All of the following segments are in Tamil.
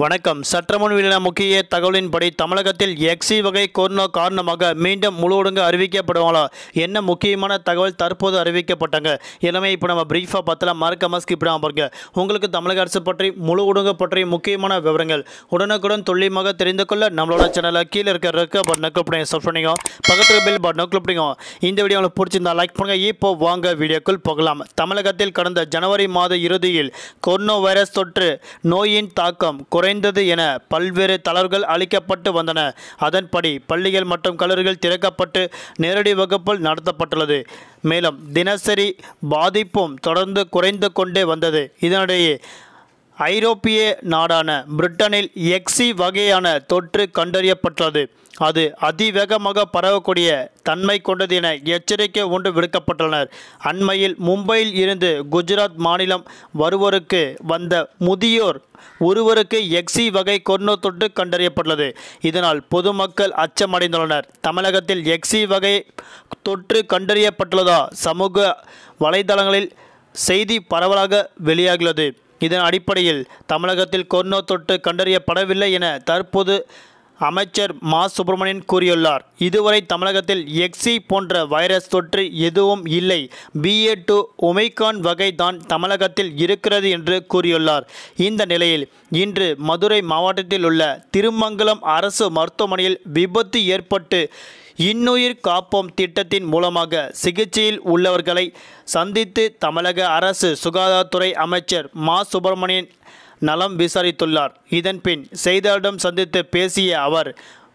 வணக்கம் சற்றமுன் வெளியான முக்கிய தகவலின்படி தமிழகத்தில் எக்ஸி வகை கொரோனா காரணமாக மீண்டும் முழு ஒழுங்கு அறிவிக்கப்படுவாங்களா என்ன முக்கியமான தகவல் தற்போது அறிவிக்கப்பட்டாங்க எல்லாமே இப்போ நம்ம பிரீஃபாக பார்த்தலாம் இப்படி நான் பாருங்க உங்களுக்கு தமிழக அரசு பற்றி முழு ஒழுங்கு பற்றி முக்கியமான விவரங்கள் உடனுக்குடன் துல்லியமாக தெரிந்து கொள்ள நம்மளோட சேனலை கீழே இருக்கிற ரெக்க பட்டனை கிளிக் பண்ணி சப் பண்ணிங்க பக்கத்தில் பில் பட்டனை கிளிக் இந்த வீடியோ உங்களுக்கு பிடிச்சிருந்தா லைக் பண்ணுங்கள் இப்போ வாங்க வீடியோக்குள் போகலாம் தமிழகத்தில் கடந்த ஜனவரி மாத இறுதியில் கொரோனா வைரஸ் தொற்று நோயின் தாக்கம் குறை குறைந்தது என பல்வேறு தளர்வுகள் அளிக்கப்பட்டு வந்தன அதன்படி பள்ளிகள் மற்றும் கல்லூரிகள் திறக்கப்பட்டு நேரடி வகுப்புகள் நடத்தப்பட்டுள்ளது மேலும் தினசரி பாதிப்பும் தொடர்ந்து குறைந்து கொண்டே வந்தது இதனிடையே ஐரோப்பிய நாடான பிரிட்டனில் எக்ஸி வகையான தொற்று கண்டறியப்பட்டது அது அதிவேகமாக பரவக்கூடிய தன்மை கொண்டது என எச்சரிக்கை ஒன்று விடுக்கப்பட்டனர் அண்மையில் மும்பையில் இருந்து குஜராத் மாநிலம் வருவோருக்கு வந்த முதியோர் ஒருவருக்கு எக்ஸி வகை கொரோனா தொற்று கண்டறியப்பட்டுள்ளது இதனால் பொதுமக்கள் அச்சமடைந்துள்ளனர் தமிழகத்தில் எக்ஸி வகை தொற்று கண்டறியப்பட்டுள்ளதா சமூக வலைதளங்களில் செய்தி பரவலாக வெளியாகியுள்ளது இதன் அடிப்படையில் தமிழகத்தில் கொரோனா தொற்று கண்டறியப்படவில்லை என தற்போது அமைச்சர் மா சுப்பிரமணியன் கூறியுள்ளார் இதுவரை தமிழகத்தில் எக்ஸி போன்ற வைரஸ் தொற்று எதுவும் இல்லை பிஏ டூ ஒமைகான் வகை தான் தமிழகத்தில் இருக்கிறது என்று கூறியுள்ளார் இந்த நிலையில் இன்று மதுரை மாவட்டத்தில் உள்ள திருமங்கலம் அரசு மருத்துவமனையில் விபத்து ஏற்பட்டு இன்னுயிர் காப்போம் திட்டத்தின் மூலமாக சிகிச்சையில் உள்ளவர்களை சந்தித்து தமிழக அரசு சுகாதாரத்துறை அமைச்சர் மா சுப்பிரமணியன் நலம் விசாரித்துள்ளார் இதன்பின் செய்தியாளர்களிடம் சந்தித்து பேசிய அவர்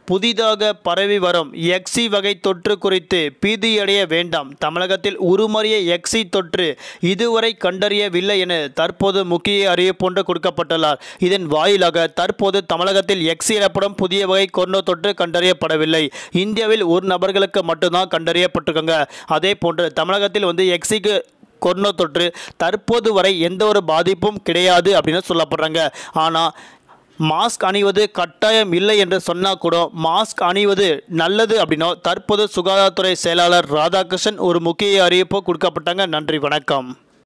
புதிதாக பரவி வரும் எக்ஸி வகை தொற்று குறித்து பீதியடைய வேண்டாம் தமிழகத்தில் உருமறிய எக்ஸி தொற்று இதுவரை கண்டறியவில்லை என தற்போது முக்கிய அறிவிப்பொன்று கொடுக்கப்பட்டுள்ளார் இதன் வாயிலாக தற்போது தமிழகத்தில் எக்ஸி எனப்படும் புதிய வகை கொரோனா தொற்று கண்டறியப்படவில்லை இந்தியாவில் ஒரு நபர்களுக்கு மட்டும்தான் கண்டறியப்பட்டிருக்காங்க அதே போன்று தமிழகத்தில் வந்து எக்ஸிக்கு கொரோனா தொற்று தற்போது வரை எந்த ஒரு பாதிப்பும் கிடையாது அப்படின்னு சொல்லப்படுறாங்க ஆனால் மாஸ்க் அணிவது கட்டாயம் இல்லை என்று சொன்னால் கூட மாஸ்க் அணிவது நல்லது அப்படின்னா தற்போது சுகாதாரத்துறை செயலாளர் ராதாகிருஷ்ணன் ஒரு முக்கிய அறிவிப்பு கொடுக்கப்பட்டாங்க நன்றி வணக்கம்